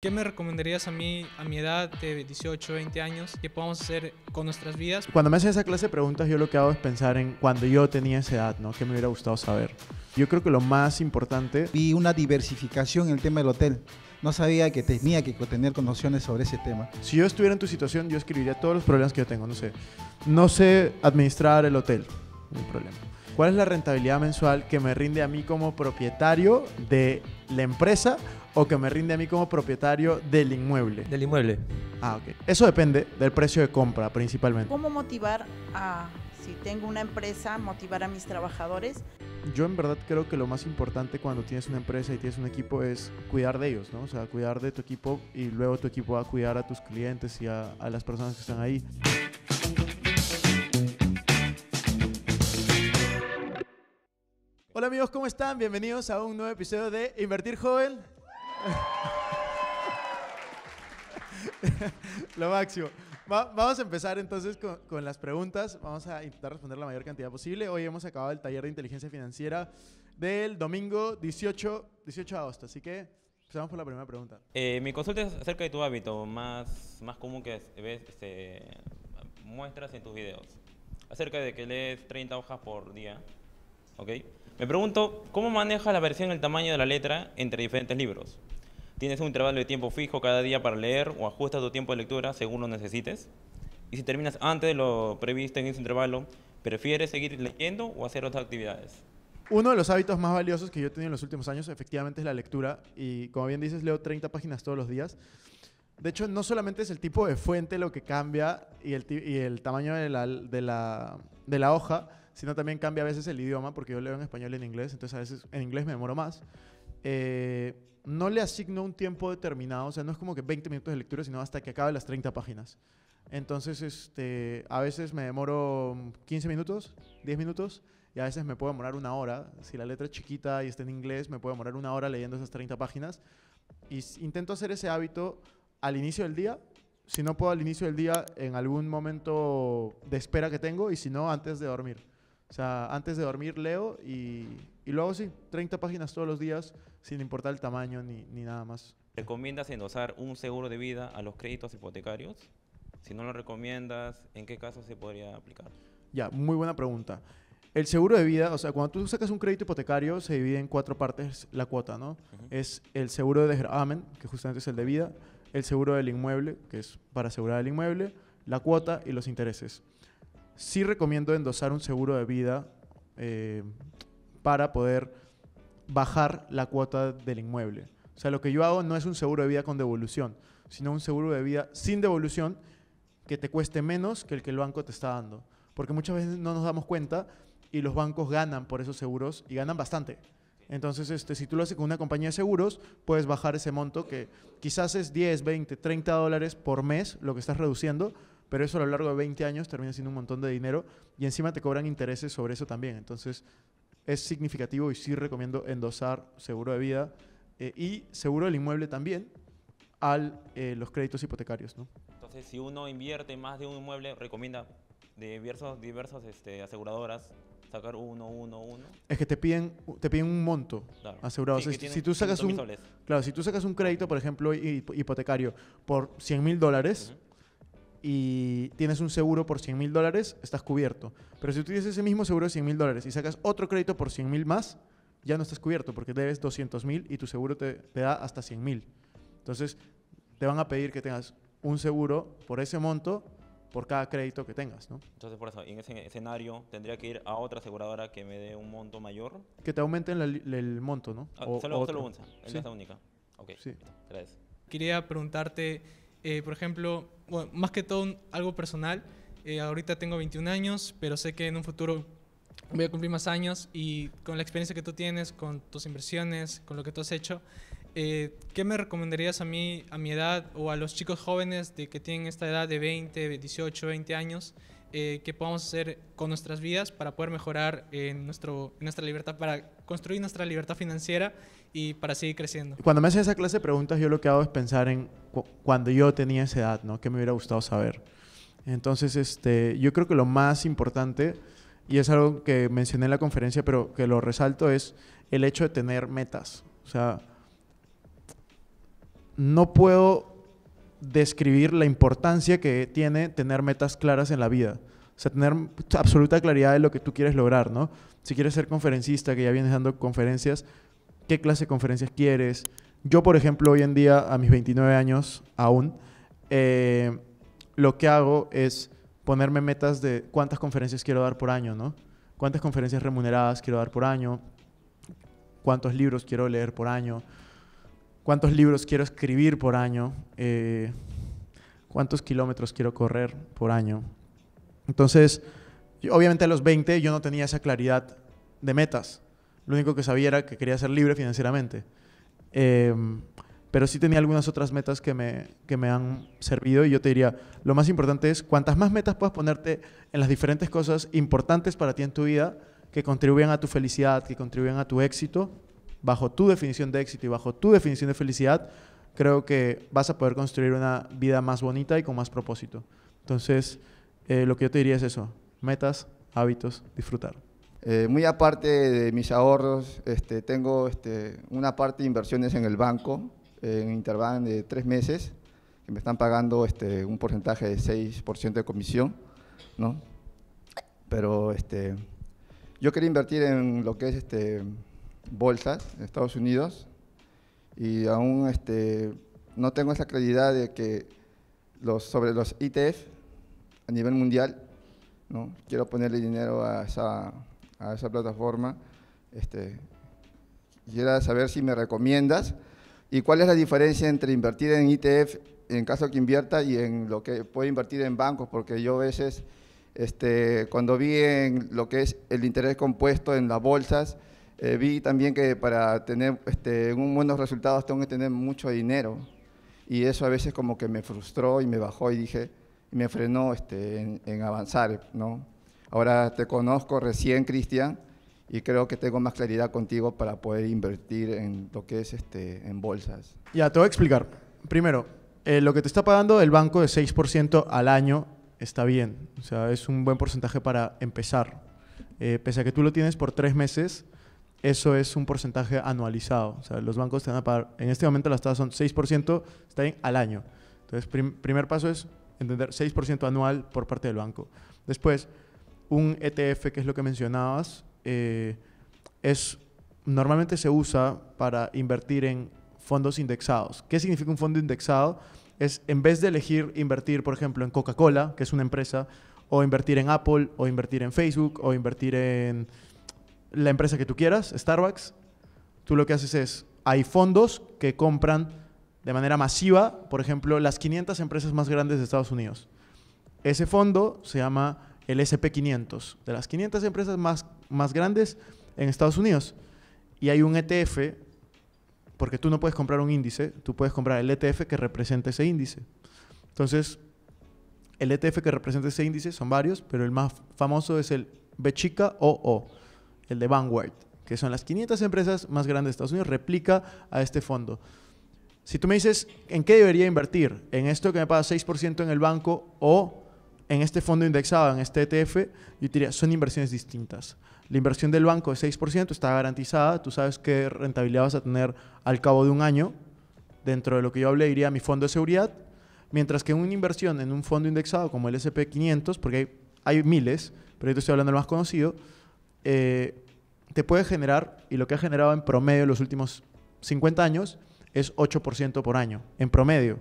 ¿Qué me recomendarías a mí, a mi edad de 18, 20 años, que podamos hacer con nuestras vidas? Cuando me hacen esa clase de preguntas, yo lo que hago es pensar en cuando yo tenía esa edad, ¿no? ¿Qué me hubiera gustado saber? Yo creo que lo más importante... Vi una diversificación en el tema del hotel. No sabía que tenía que tener conocimientos sobre ese tema. Si yo estuviera en tu situación, yo escribiría todos los problemas que yo tengo. No sé, no sé administrar el hotel. Un problema. ¿Cuál es la rentabilidad mensual que me rinde a mí como propietario de la empresa o que me rinde a mí como propietario del inmueble? Del inmueble. Ah, ok. Eso depende del precio de compra principalmente. ¿Cómo motivar a, si tengo una empresa, motivar a mis trabajadores? Yo en verdad creo que lo más importante cuando tienes una empresa y tienes un equipo es cuidar de ellos, ¿no? O sea, cuidar de tu equipo y luego tu equipo va a cuidar a tus clientes y a, las personas que están ahí. Hola amigos, ¿cómo están? Bienvenidos a un nuevo episodio de Invertir Joven. Lo máximo. vamos a empezar entonces con, las preguntas. Vamos a intentar responder la mayor cantidad posible. Hoy hemos acabado el taller de inteligencia financiera del domingo 18, 18 de agosto. Así que empezamos por la primera pregunta. Eh, mi consulta es acerca de tu hábito más, más común que ves, este, muestras en tus videos. Acerca de que lees 30 hojas por día. ¿Ok? Me pregunto, ¿cómo manejas la versión el tamaño de la letra entre diferentes libros? Tienes un intervalo de tiempo fijo cada día para leer o ajustas tu tiempo de lectura según lo necesites. Y si terminas antes de lo previsto en ese intervalo, ¿prefieres seguir leyendo o hacer otras actividades? Uno de los hábitos más valiosos que yo he tenido en los últimos años efectivamente es la lectura y como bien dices leo 30 páginas todos los días. De hecho, no solamente es el tipo de fuente lo que cambia y el, tamaño de la, hoja, sino también cambia a veces el idioma, porque yo leo en español y en inglés, entonces a veces en inglés me demoro más. Eh, no le asigno un tiempo determinado, o sea, no es como que 20 minutos de lectura, sino hasta que acabe las 30 páginas. Entonces, este, a veces me demoro 15 minutos, 10 minutos, y a veces me puedo demorar una hora. Si la letra es chiquita y está en inglés, me puedo demorar una hora leyendo esas 30 páginas. Y intento hacer ese hábito al inicio del día, si no puedo al inicio del día, en algún momento de espera que tengo, y si no, antes de dormir. O sea, antes de dormir leo y, y sí hago 30 páginas todos los días, sin importar el tamaño ni, nada más. ¿Recomiendas endosar un seguro de vida a los créditos hipotecarios? Si no lo recomiendas, ¿en qué caso se podría aplicar? Ya, muy buena pregunta. El seguro de vida, o sea, cuando tú sacas un crédito hipotecario, se divide en cuatro partes la cuota, ¿no? Es el seguro de desgravamen, que justamente es el de vida, el seguro del inmueble, que es para asegurar el inmueble, la cuota y los intereses. Sí recomiendo endosar un seguro de vida eh, para poder bajar la cuota del inmueble. O sea, lo que yo hago no es un seguro de vida con devolución, sino un seguro de vida sin devolución que te cueste menos que el que el banco te está dando. Porque muchas veces no nos damos cuenta y los bancos ganan por esos seguros y ganan bastante. Entonces, este, si tú lo haces con una compañía de seguros, puedes bajar ese monto que quizás es 10, 20, 30 dólares por mes lo que estás reduciendo, pero eso a lo largo de 20 años termina siendo un montón de dinero y encima te cobran intereses sobre eso también. Entonces, es significativo y sí recomiendo endosar seguro de vida eh, y seguro del inmueble también a eh, los créditos hipotecarios. ¿no? Entonces, si uno invierte más de un inmueble, recomienda de diversos, diversos este, aseguradoras sacar uno, uno, uno. Es que te piden, te piden un monto asegurado. si, tú sacas un, claro, si tú sacas un crédito, por ejemplo, hipotecario, por 100 mil dólares, y tienes un seguro por 100 mil dólares, estás cubierto. Pero si tú tienes ese mismo seguro de 100 mil dólares y sacas otro crédito por 100 mil más, ya no estás cubierto porque debes 200 mil y tu seguro te, da hasta 100 mil. Entonces, te van a pedir que tengas un seguro por ese monto por cada crédito que tengas, Entonces, por eso, en ese escenario, tendría que ir a otra aseguradora que me dé un monto mayor. Que te aumenten el, monto, ¿no? Ah, solo, es la única. Ok, sí. gracias. Quería preguntarte eh, por ejemplo, más que todo algo personal, eh, ahorita tengo 21 años, pero sé que en un futuro voy a cumplir más años y con la experiencia que tú tienes, con tus inversiones, con lo que tú has hecho, eh, ¿qué me recomendarías a mí, a mi edad o a los chicos jóvenes de que tienen esta edad de 20, 18, 20 años? eh, que podamos hacer con nuestras vidas para poder mejorar en nuestro, nuestra libertad, para construir nuestra libertad financiera y para seguir creciendo. Cuando me hacen esa clase de preguntas, yo lo que hago es pensar en cuando yo tenía esa edad, ¿no? ¿Qué me hubiera gustado saber? Entonces, este, yo creo que lo más importante, y es algo que mencioné en la conferencia, pero que lo resalto, es el hecho de tener metas. O sea, no puedo describir la importancia que tiene tener metas claras en la vida. O sea, tener absoluta claridad de lo que tú quieres lograr, ¿no? Si quieres ser conferencista, que ya vienes dando conferencias, ¿qué clase de conferencias quieres? Yo, por ejemplo, hoy en día, a mis 29 años aún, eh, lo que hago es ponerme metas de cuántas conferencias quiero dar por año, ¿no? Cuántas conferencias remuneradas quiero dar por año, cuántos libros quiero leer por año, cuántos libros quiero escribir por año, eh, cuántos kilómetros quiero correr por año. Entonces, obviamente a los 20 yo no tenía esa claridad de metas. Lo único que sabía era que quería ser libre financieramente. Eh, pero sí tenía algunas otras metas que me, que me han servido y yo te diría, lo más importante es cuantas más metas puedas ponerte en las diferentes cosas importantes para ti en tu vida, que contribuyan a tu felicidad, que contribuyan a tu éxito, bajo tu definición de éxito y bajo tu definición de felicidad, creo que vas a poder construir una vida más bonita y con más propósito. Entonces, eh, lo que yo te diría es eso, metas, hábitos, disfrutar. Eh, muy aparte de mis ahorros, este, tengo este, una parte de inversiones en el banco, en intervalo de tres meses, que me están pagando este, un porcentaje de 6% de comisión, ¿no? Pero este, yo quería invertir en lo que es este, bolsas en Estados Unidos y aún este, no tengo esa claridad de que los, sobre los ITF e a nivel mundial, ¿no? quiero ponerle dinero a esa, plataforma. Este, quisiera saber si me recomiendas y cuál es la diferencia entre invertir en ITF e en caso que invierta y en lo que puede invertir en bancos, porque yo a veces, este, cuando vi lo que es el interés compuesto en las bolsas, eh, vi también que para tener este, un buenos resultados tengo que tener mucho dinero y eso a veces como que me frustró y me bajó y dije, me frenó este, en, avanzar, ¿no? Ahora te conozco recién, Cristian, y creo que tengo más claridad contigo para poder invertir en lo que es este, en bolsas. Ya, te voy a explicar. Primero, eh, lo que te está pagando el banco de 6% al año está bien. O sea, es un buen porcentaje para empezar. Eh, pese a que tú lo tienes por tres meses, eso es un porcentaje anualizado. O sea, los bancos te en este momento las tasas son 6%, está al año. Entonces, primer paso es entender 6% anual por parte del banco. Después, un ETF, que es lo que mencionabas, eh, es, normalmente se usa para invertir en fondos indexados. ¿Qué significa un fondo indexado? Es en vez de elegir invertir, por ejemplo, en Coca-Cola, que es una empresa, o invertir en Apple, o invertir en Facebook, o invertir en la empresa que tú quieras, Starbucks, tú lo que haces es, hay fondos que compran de manera masiva, por ejemplo, las 500 empresas más grandes de Estados Unidos. Ese fondo se llama el SP500, de las 500 empresas más, más grandes en Estados Unidos. Y hay un ETF, porque tú no puedes comprar un índice, tú puedes comprar el ETF que representa ese índice. Entonces, el ETF que representa ese índice son varios, pero el más famoso es el Bechica OO. o el de Vanguard, que son las 500 empresas más grandes de Estados Unidos, replica a este fondo. Si tú me dices, ¿en qué debería invertir? ¿En esto que me paga 6% en el banco o en este fondo indexado, en este ETF? Yo diría, son inversiones distintas. La inversión del banco de 6%, está garantizada, tú sabes qué rentabilidad vas a tener al cabo de un año. Dentro de lo que yo hablé, iría a mi fondo de seguridad, Mientras que una inversión en un fondo indexado como el SP500, porque hay, hay miles, pero yo te estoy hablando del más conocido, eh, se puede generar, y lo que ha generado en promedio en los últimos 50 años, es 8% por año, en promedio.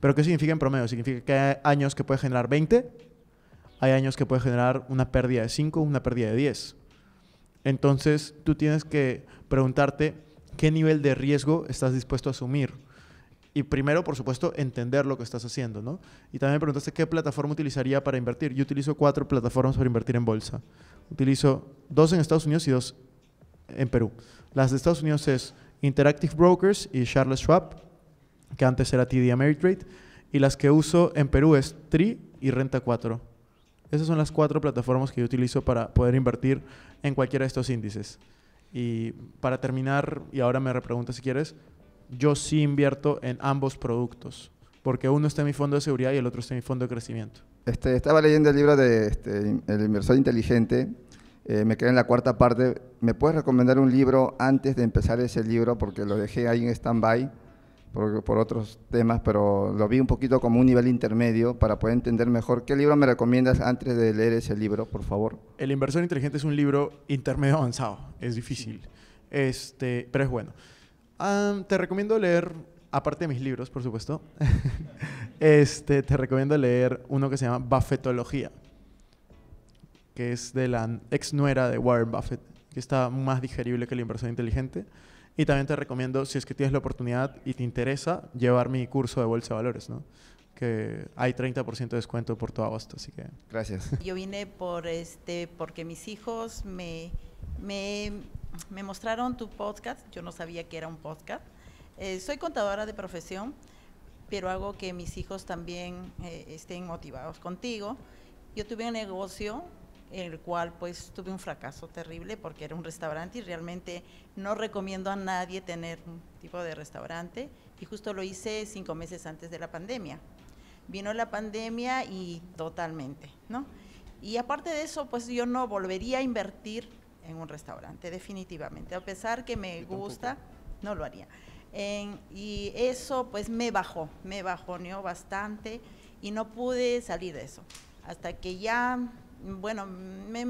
¿Pero qué significa en promedio? Significa que hay años que puede generar 20, hay años que puede generar una pérdida de 5, una pérdida de 10. Entonces tú tienes que preguntarte qué nivel de riesgo estás dispuesto a asumir. Y primero, por supuesto, entender lo que estás haciendo, ¿no? Y también me preguntaste qué plataforma utilizaría para invertir. Yo utilizo cuatro plataformas para invertir en bolsa. Utilizo dos en Estados Unidos y dos en Perú. Las de Estados Unidos es Interactive Brokers y Charles Schwab, que antes era TD Ameritrade, y las que uso en Perú es TRI y Renta 4. Esas son las cuatro plataformas que yo utilizo para poder invertir en cualquiera de estos índices. Y para terminar, y ahora me repregunta si quieres, yo sí invierto en ambos productos, porque uno está en mi fondo de seguridad y el otro está en mi fondo de crecimiento. Este, estaba leyendo el libro de este, El inversor inteligente eh, me quedé en la cuarta parte. ¿Me puedes recomendar un libro antes de empezar ese libro? Porque lo dejé ahí en stand-by por, otros temas, pero lo vi un poquito como un nivel intermedio para poder entender mejor. ¿Qué libro me recomiendas antes de leer ese libro, por favor? El inversor inteligente es un libro intermedio avanzado. Es difícil, este, pero es bueno. te recomiendo leer, aparte de mis libros, por supuesto, este, te recomiendo leer uno que se llama Bafetología que es de la ex nuera de Warren Buffett, que está más digerible que la inversión inteligente. Y también te recomiendo, si es que tienes la oportunidad y te interesa, llevar mi curso de Bolsa de Valores, ¿no? que hay 30% de descuento por todo agosto, así que... Gracias. Yo vine por este, porque mis hijos me, me, me mostraron tu podcast, yo no sabía que era un podcast. Eh, soy contadora de profesión, pero hago que mis hijos también eh, estén motivados contigo. Yo tuve un negocio en el cual pues tuve un fracaso terrible porque era un restaurante y realmente no recomiendo a nadie tener un tipo de restaurante y justo lo hice cinco meses antes de la pandemia. Vino la pandemia y totalmente, ¿no? Y aparte de eso, pues yo no volvería a invertir en un restaurante, definitivamente, a pesar que me gusta, no lo haría. y eso pues me bajó, me bajoneó bastante y no pude salir de eso. Hasta que ya bueno, me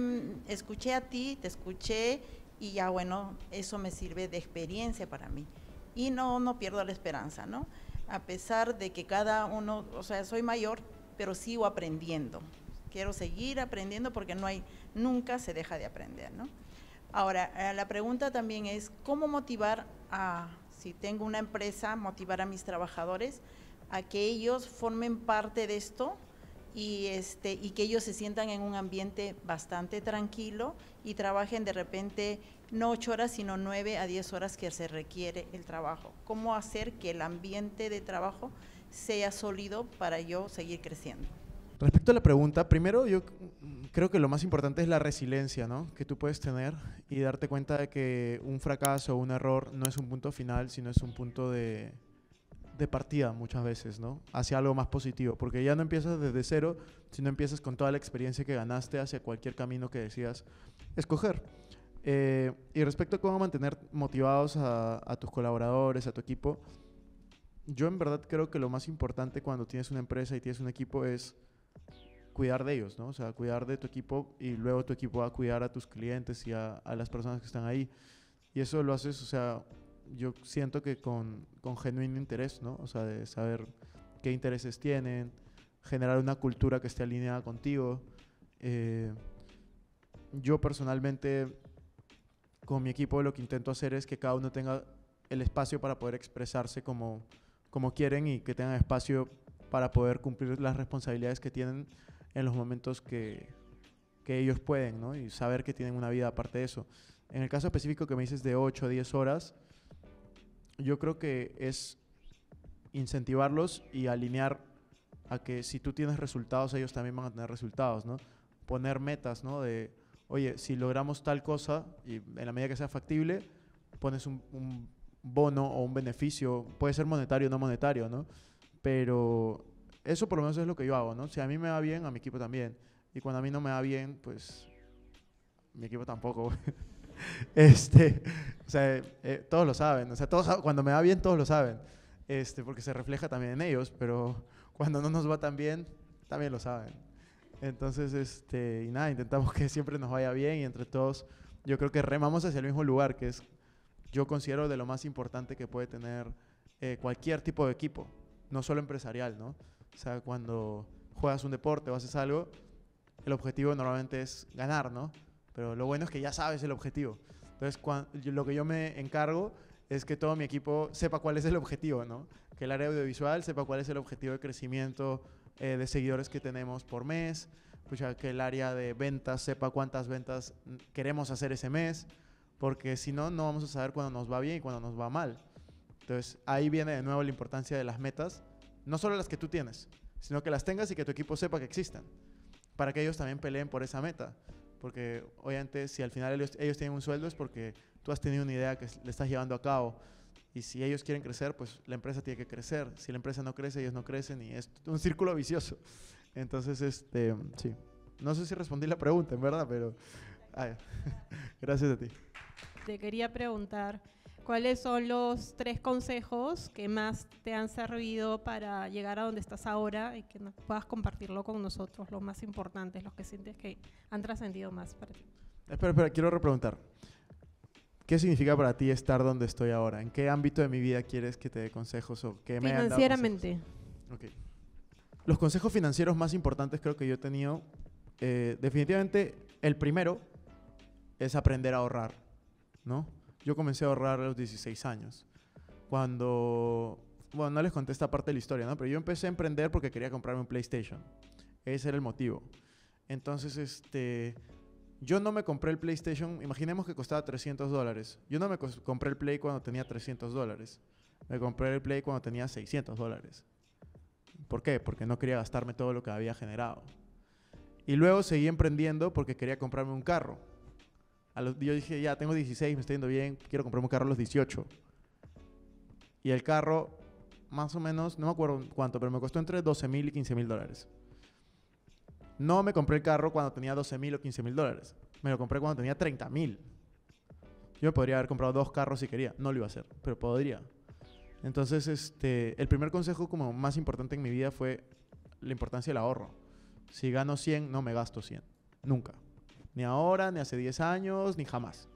escuché a ti, te escuché y ya bueno, eso me sirve de experiencia para mí. Y no, no pierdo la esperanza, ¿no? A pesar de que cada uno, o sea, soy mayor, pero sigo aprendiendo. Quiero seguir aprendiendo porque no hay, nunca se deja de aprender, ¿no? Ahora, eh, la pregunta también es, ¿cómo motivar a, si tengo una empresa, motivar a mis trabajadores a que ellos formen parte de esto y, este, y que ellos se sientan en un ambiente bastante tranquilo y trabajen de repente no ocho horas, sino nueve a diez horas que se requiere el trabajo. ¿Cómo hacer que el ambiente de trabajo sea sólido para yo seguir creciendo? Respecto a la pregunta, primero yo creo que lo más importante es la resiliencia ¿no? que tú puedes tener y darte cuenta de que un fracaso o un error no es un punto final, sino es un punto de, de partida muchas veces, ¿no? Hacia algo más positivo, porque ya no empiezas desde cero, sino empiezas con toda la experiencia que ganaste hacia cualquier camino que decidas escoger. Eh, y respecto a cómo mantener motivados a, tus colaboradores, a tu equipo, yo en verdad creo que lo más importante cuando tienes una empresa y tienes un equipo es cuidar de ellos, ¿no? O sea, cuidar de tu equipo y luego tu equipo va a cuidar a tus clientes y a, a las personas que están ahí. Y eso lo haces, o sea, yo siento que con, con genuino interés, ¿no? O sea, de saber qué intereses tienen, generar una cultura que esté alineada contigo. Eh, yo personalmente, con mi equipo, lo que intento hacer es que cada uno tenga el espacio para poder expresarse como, como quieren y que tengan espacio para poder cumplir las responsabilidades que tienen en los momentos que, que ellos pueden, ¿no? Y saber que tienen una vida aparte de eso. En el caso específico que me dices de 8 a 10 horas, yo creo que es incentivarlos y alinear a que si tú tienes resultados, ellos también van a tener resultados, ¿no? Poner metas, ¿no? De, oye, si logramos tal cosa, y en la medida que sea factible, pones un, bono o un beneficio, puede ser monetario o no monetario, ¿no? Pero eso por lo menos es lo que yo hago, ¿no? Si a mí me va bien, a mi equipo también. Y cuando a mí no me va bien, pues mi equipo tampoco. este, o sea, eh, todos lo saben. O sea, todos, cuando me va bien, todos lo saben. Este, porque se refleja también en ellos, pero cuando no nos va tan bien, también lo saben. Entonces, este, y nada, intentamos que siempre nos vaya bien y entre todos, yo creo que remamos hacia el mismo lugar, que es, yo considero de lo más importante que puede tener eh, cualquier tipo de equipo, no solo empresarial, ¿no? O sea, cuando juegas un deporte o haces algo, el objetivo normalmente es ganar, ¿no? Pero lo bueno es que ya sabes el objetivo. Entonces, lo que yo me encargo es que todo mi equipo sepa cuál es el objetivo, ¿no? Que el área audiovisual sepa cuál es el objetivo de crecimiento eh, de seguidores que tenemos por mes, pues que el área de ventas sepa cuántas ventas queremos hacer ese mes, porque si no, no vamos a saber cuándo nos va bien y cuándo nos va mal. Entonces, ahí viene de nuevo la importancia de las metas, no solo las que tú tienes, sino que las tengas y que tu equipo sepa que existen, para que ellos también peleen por esa meta porque obviamente si al final ellos, tienen un sueldo es porque tú has tenido una idea que le estás llevando a cabo. Y si ellos quieren crecer, pues la empresa tiene que crecer. Si la empresa no crece, ellos no crecen y es un círculo vicioso. Entonces, este, sí. No sé si respondí la pregunta, en verdad, pero... gracias a ti. Te quería preguntar, ¿Cuáles son los tres consejos que más te han servido para llegar a donde estás ahora y que nos puedas compartirlo con nosotros, los más importantes, los que sientes que han trascendido más para ti? Espera, espera, quiero repreguntar. ¿Qué significa para ti estar donde estoy ahora? ¿En qué ámbito de mi vida quieres que te dé consejos o qué me Financieramente. Okay. Los consejos financieros más importantes creo que yo he tenido, eh, definitivamente el primero es aprender a ahorrar, ¿no? Yo comencé a ahorrar a los 16 años. Cuando. Bueno, no les conté esta parte de la historia, ¿no? Pero yo empecé a emprender porque quería comprarme un PlayStation. Ese era el motivo. Entonces, este. Yo no me compré el PlayStation, imaginemos que costaba 300 dólares. Yo no me compré el Play cuando tenía 300 dólares. Me compré el Play cuando tenía 600 dólares. ¿Por qué? Porque no quería gastarme todo lo que había generado. Y luego seguí emprendiendo porque quería comprarme un carro yo dije, ya tengo 16, me estoy yendo bien, quiero comprarme un carro a los 18. Y el carro, más o menos, no me acuerdo cuánto, pero me costó entre 12 mil y 15 mil dólares. No me compré el carro cuando tenía 12 mil o 15 mil dólares. Me lo compré cuando tenía 30 mil. Yo podría haber comprado dos carros si quería. No lo iba a hacer, pero podría. Entonces, este, el primer consejo como más importante en mi vida fue la importancia del ahorro. Si gano 100, no me gasto 100. Nunca. Ni ahora, ni hace 10 años, ni jamás.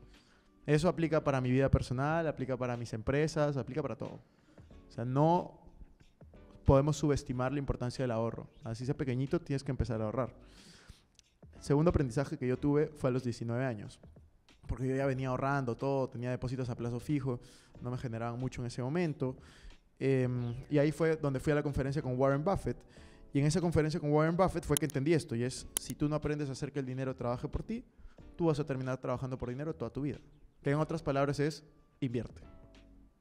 Eso aplica para mi vida personal, aplica para mis empresas, aplica para todo. O sea, no podemos subestimar la importancia del ahorro. Así sea pequeñito, tienes que empezar a ahorrar. El segundo aprendizaje que yo tuve fue a los 19 años. Porque yo ya venía ahorrando todo, tenía depósitos a plazo fijo, no me generaban mucho en ese momento. Em, y ahí fue donde fui a la conferencia con Warren Buffett y en esa conferencia con Warren Buffett fue que entendí esto, y es, si tú no aprendes a hacer que el dinero trabaje por ti, tú vas a terminar trabajando por dinero toda tu vida. Que en otras palabras es, invierte.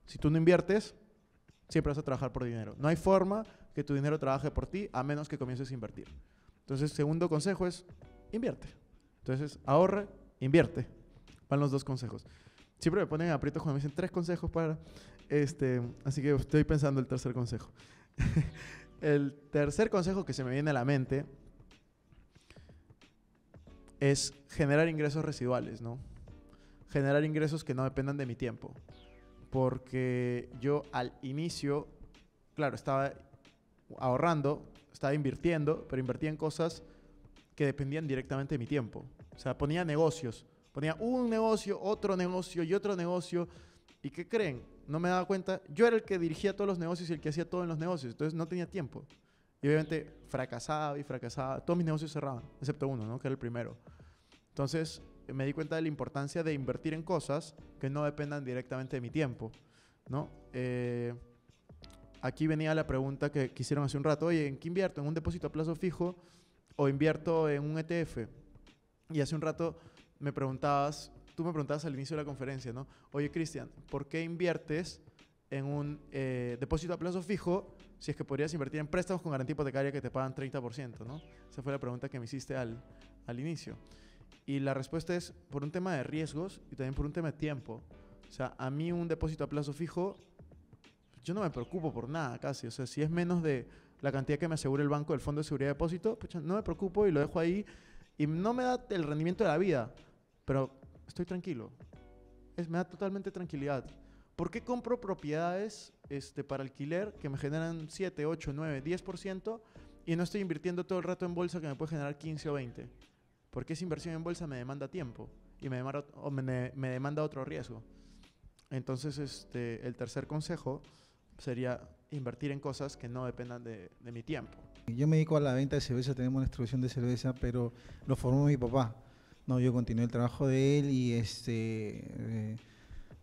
Si tú no inviertes, siempre vas a trabajar por dinero. No hay forma que tu dinero trabaje por ti a menos que comiences a invertir. Entonces, segundo consejo es, invierte. Entonces, ahorra, invierte. Van los dos consejos. Siempre me ponen aprietos cuando me dicen tres consejos para... Este, así que estoy pensando el tercer consejo. el tercer consejo que se me viene a la mente es generar ingresos residuales, ¿no? Generar ingresos que no dependan de mi tiempo. Porque yo al inicio, claro, estaba ahorrando, estaba invirtiendo, pero invertía en cosas que dependían directamente de mi tiempo. O sea, ponía negocios, ponía un negocio, otro negocio y otro negocio ¿Y qué creen? No me daba cuenta. Yo era el que dirigía todos los negocios y el que hacía todo en los negocios, entonces no tenía tiempo. Y obviamente fracasaba y fracasaba. Todos mis negocios cerraban, excepto uno, ¿no? que era el primero. Entonces me di cuenta de la importancia de invertir en cosas que no dependan directamente de mi tiempo. ¿no? Eh, aquí venía la pregunta que quisieron hace un rato. Oye, ¿en qué invierto? ¿En un depósito a plazo fijo o invierto en un ETF? Y hace un rato me preguntabas tú me preguntabas al inicio de la conferencia, ¿no? Oye, Cristian, ¿por qué inviertes en un eh, depósito a plazo fijo si es que podrías invertir en préstamos con garantía hipotecaria que te pagan 30%, ¿no? Esa fue la pregunta que me hiciste al, al inicio. Y la respuesta es por un tema de riesgos y también por un tema de tiempo. O sea, a mí un depósito a plazo fijo, yo no me preocupo por nada casi. O sea, si es menos de la cantidad que me asegura el banco del Fondo de Seguridad de Depósito, pues no me preocupo y lo dejo ahí. Y no me da el rendimiento de la vida, pero estoy tranquilo. Es, me da totalmente tranquilidad. ¿Por qué compro propiedades este, para alquiler que me generan 7, 8, 9, 10% y no estoy invirtiendo todo el rato en bolsa que me puede generar 15 o 20? Porque esa inversión en bolsa me demanda tiempo y me demanda, me, demanda otro riesgo. Entonces, este, el tercer consejo sería invertir en cosas que no dependan de, de mi tiempo. Yo me dedico a la venta de cerveza, tenemos una distribución de cerveza, pero lo formó mi papá no, yo continué el trabajo de él y este... Eh,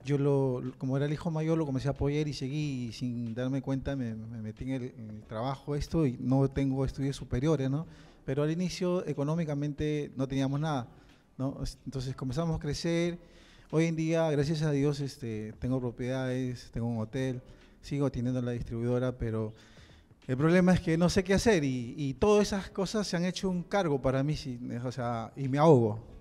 yo lo, como era el hijo mayor, lo comencé a apoyar y seguí sin darme cuenta me, metí en el, trabajo esto y no tengo estudios superiores, ¿no? Pero al inicio económicamente no teníamos nada, ¿no? Entonces comenzamos a crecer. Hoy en día, gracias a Dios, este, tengo propiedades, tengo un hotel, sigo teniendo la distribuidora, pero el problema es que no sé qué hacer y, todas esas cosas se han hecho un cargo para mí, o sea, y me ahogo,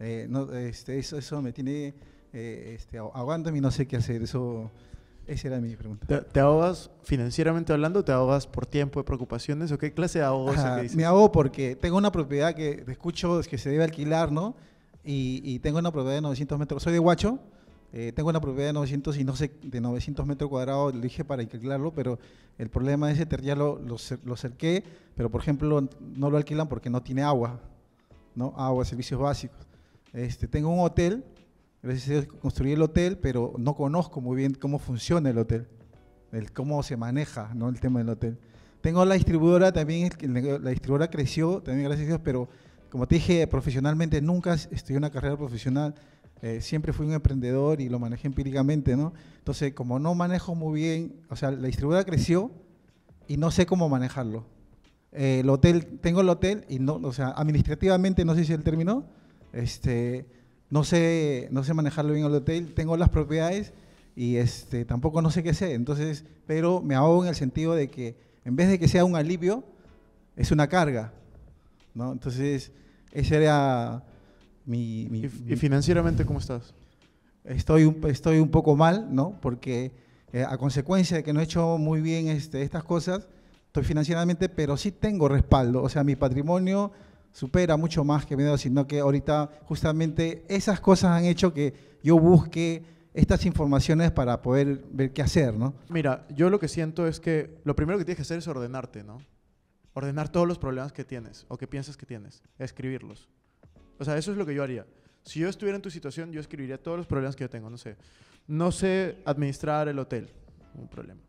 eh, no, este, eso, eso me tiene eh, este, y no sé qué hacer. Eso, esa era mi pregunta. ¿Te, ahogas financieramente hablando? ¿Te ahogas por tiempo de preocupaciones? ¿O qué clase de ahogo Me ahogo porque tengo una propiedad que te escucho que se debe alquilar, ¿no? Y, tengo una propiedad de 900 metros. Soy de Huacho. Eh, tengo una propiedad de 900 y no sé, de 900 metros cuadrados, lo dije para alquilarlo, pero el problema es que ya lo, lo, lo, cerqué, pero por ejemplo no lo alquilan porque no tiene agua, ¿no? Agua, servicios básicos. Este, tengo un hotel, gracias a Dios construí el hotel, pero no conozco muy bien cómo funciona el hotel, el cómo se maneja ¿no? el tema del hotel. Tengo la distribuidora también, la distribuidora creció también gracias a Dios, pero como te dije, profesionalmente nunca estudié una carrera profesional, eh, siempre fui un emprendedor y lo manejé empíricamente, ¿no? Entonces, como no manejo muy bien, o sea, la distribuidora creció y no sé cómo manejarlo. Eh, el hotel, tengo el hotel y no, o sea, administrativamente, no sé si el término, este, no sé, no sé manejarlo bien el hotel, tengo las propiedades y este, tampoco no sé qué sé. Entonces, pero me ahogo en el sentido de que en vez de que sea un alivio, es una carga. ¿no? Entonces, ese era mi, ¿Y, financieramente cómo estás? Estoy un, estoy un poco mal, ¿no? Porque eh, a consecuencia de que no he hecho muy bien este, estas cosas, estoy financieramente, pero sí tengo respaldo. O sea, mi patrimonio supera mucho más que miedo, sino que ahorita justamente esas cosas han hecho que yo busque estas informaciones para poder ver qué hacer, ¿no? Mira, yo lo que siento es que lo primero que tienes que hacer es ordenarte, ¿no? Ordenar todos los problemas que tienes o que piensas que tienes, escribirlos. O sea, eso es lo que yo haría. Si yo estuviera en tu situación, yo escribiría todos los problemas que yo tengo, no sé. No sé administrar el hotel, un problema.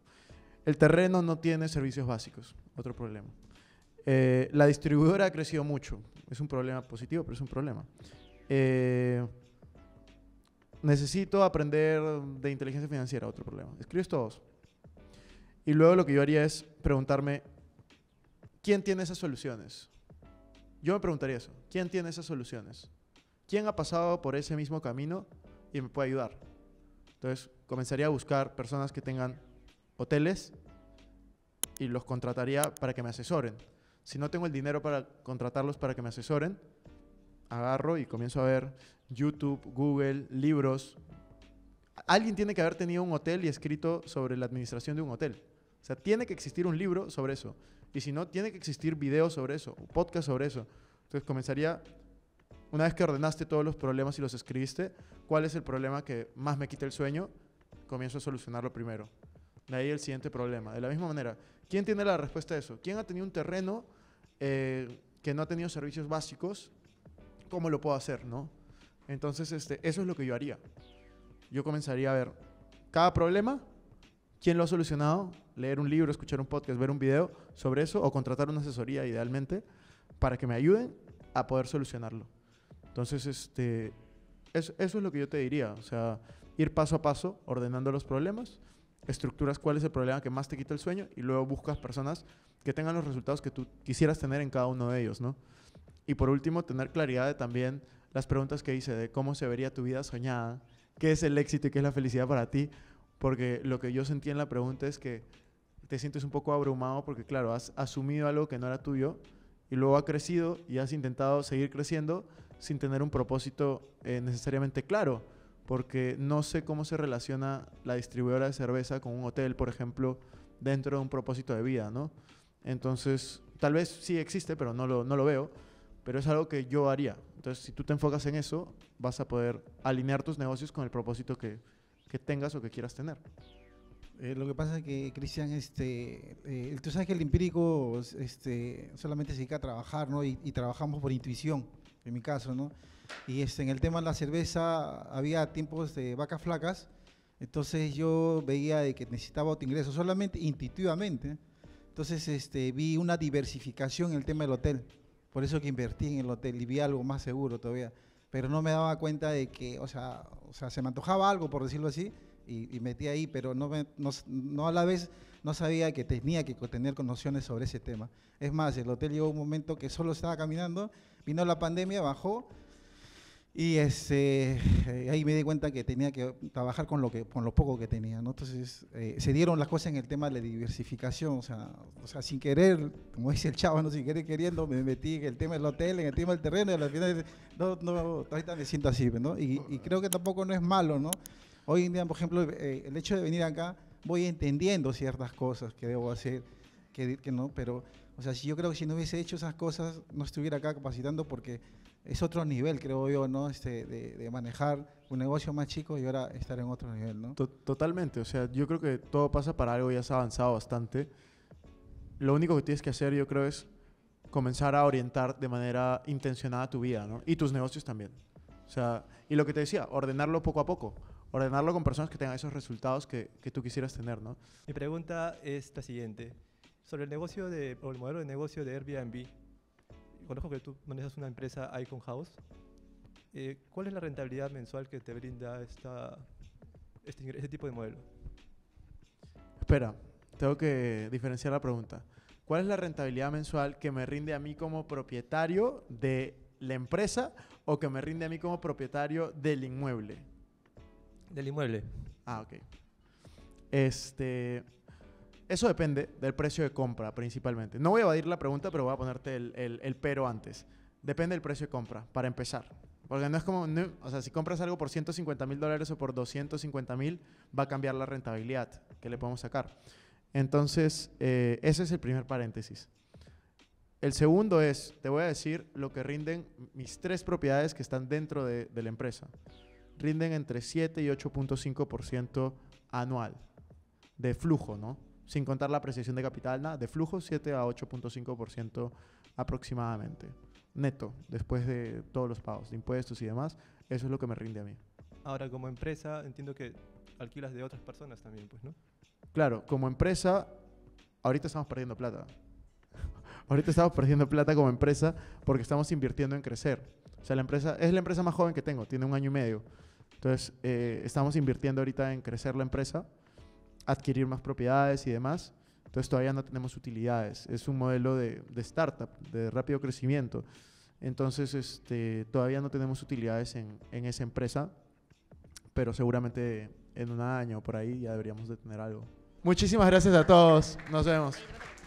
El terreno no tiene servicios básicos, otro problema. Eh, la distribuidora ha crecido mucho. Es un problema positivo, pero es un problema. Eh, necesito aprender de inteligencia financiera, otro problema. Escribes todos. Y luego lo que yo haría es preguntarme, ¿quién tiene esas soluciones? Yo me preguntaría eso, ¿quién tiene esas soluciones? ¿Quién ha pasado por ese mismo camino y me puede ayudar? Entonces comenzaría a buscar personas que tengan hoteles y los contrataría para que me asesoren. Si no tengo el dinero para contratarlos para que me asesoren, agarro y comienzo a ver YouTube, Google, libros. Alguien tiene que haber tenido un hotel y escrito sobre la administración de un hotel. O sea, tiene que existir un libro sobre eso. Y si no, tiene que existir videos sobre eso, un podcast sobre eso. Entonces comenzaría, una vez que ordenaste todos los problemas y los escribiste, ¿cuál es el problema que más me quita el sueño? Comienzo a solucionarlo primero. De ahí el siguiente problema. De la misma manera, ¿quién tiene la respuesta a eso? ¿Quién ha tenido un terreno eh, que no ha tenido servicios básicos, ¿cómo lo puedo hacer, no? Entonces, este, eso es lo que yo haría. Yo comenzaría a ver cada problema, quién lo ha solucionado, leer un libro, escuchar un podcast, ver un video sobre eso o contratar una asesoría, idealmente, para que me ayuden a poder solucionarlo. Entonces, este, eso, es lo que yo te diría. O sea, ir paso a paso, ordenando los problemas, estructuras cuál es el problema que más te quita el sueño y luego buscas personas que tengan los resultados que tú quisieras tener en cada uno de ellos, ¿no? Y por último, tener claridad de también las preguntas que hice de cómo se vería tu vida soñada, qué es el éxito y qué es la felicidad para ti, porque lo que yo sentí en la pregunta es que te sientes un poco abrumado porque, claro, has asumido algo que no era tuyo y luego ha crecido y has intentado seguir creciendo sin tener un propósito eh, necesariamente claro, porque no sé cómo se relaciona la distribuidora de cerveza con un hotel, por ejemplo, dentro de un propósito de vida, ¿no? Entonces, tal vez sí existe, pero no lo, no lo veo, pero es algo que yo haría. Entonces, si tú te enfocas en eso, vas a poder alinear tus negocios con el propósito que, que tengas o que quieras tener. Eh, lo que pasa es que, Cristian, este, eh, tú sabes que el empírico este, solamente se dedica a trabajar, ¿no? Y, trabajamos por intuición, en mi caso, ¿no? Y este, en el tema de la cerveza había tiempos de vacas flacas, entonces yo veía de que necesitaba otro ingreso, solamente intuitivamente. Entonces este, vi una diversificación en el tema del hotel. Por eso que invertí en el hotel y vi algo más seguro todavía. Pero no me daba cuenta de que, o sea, o sea se me antojaba algo, por decirlo así, y, metí ahí, pero no, no, a la vez no sabía que tenía que tener nociones sobre ese tema. Es más, el hotel llegó un momento que solo estaba caminando, vino la pandemia, bajó, y este, eh, ahí me di cuenta que tenía que trabajar con lo, que, con lo poco que tenía. ¿no? Entonces eh, se dieron las cosas en el tema de la diversificación. O sea, o sea sin querer, como dice el chavo, ¿no? sin querer queriendo, me metí en el tema del hotel, en el tema del terreno. Y al final, no, no, ahorita me siento así. ¿no? Y, creo que tampoco no es malo. ¿no? Hoy en día, por ejemplo, eh, el hecho de venir acá, voy entendiendo ciertas cosas que debo hacer, que, que no, pero, o sea, si yo creo que si no hubiese hecho esas cosas, no estuviera acá capacitando porque es otro nivel, creo yo, ¿no? Este, de, manejar un negocio más chico y ahora estar en otro nivel, ¿no? Totalmente, o sea, yo creo que todo pasa para algo, ya has avanzado bastante. Lo único que tienes que hacer, yo creo, es comenzar a orientar de manera intencionada tu vida, Y tus negocios también. O sea, y lo que te decía, ordenarlo poco a poco. Ordenarlo con personas que tengan esos resultados que, tú quisieras tener, ¿no? Mi pregunta es la siguiente. Sobre el negocio de, el modelo de negocio de Airbnb, conozco que tú manejas una empresa Icon House. Eh, ¿Cuál es la rentabilidad mensual que te brinda esta, este, este, tipo de modelo? Espera, tengo que diferenciar la pregunta. ¿Cuál es la rentabilidad mensual que me rinde a mí como propietario de la empresa o que me rinde a mí como propietario del inmueble? Del inmueble. Ah, ok. Este, eso depende del precio de compra principalmente. No voy a evadir la pregunta, pero voy a ponerte el, pero antes. Depende del precio de compra, para empezar. Porque no es como, o sea, si compras algo por 150 mil dólares o por 250 mil, va a cambiar la rentabilidad que le podemos sacar. Entonces, eh, ese es el primer paréntesis. El segundo es, te voy a decir lo que rinden mis tres propiedades que están dentro de, de la empresa. Rinden entre 7 y 8.5% anual de flujo, ¿no? sin contar la apreciación de capital, de flujos 7 a 8.5% aproximadamente, neto, después de todos los pagos de impuestos y demás, eso es lo que me rinde a mí. Ahora, como empresa, entiendo que alquilas de otras personas también, pues, ¿no? Claro, como empresa, ahorita estamos perdiendo plata. ahorita estamos perdiendo plata como empresa porque estamos invirtiendo en crecer. O sea, la empresa es la empresa más joven que tengo, tiene un año y medio. Entonces, eh, estamos invirtiendo ahorita en crecer la empresa adquirir más propiedades y demás. Entonces todavía no tenemos utilidades. Es un modelo de, startup, de rápido crecimiento. Entonces este, todavía no tenemos utilidades en, en esa empresa, pero seguramente en un año por ahí ya deberíamos de tener algo. Muchísimas gracias a todos. Nos vemos.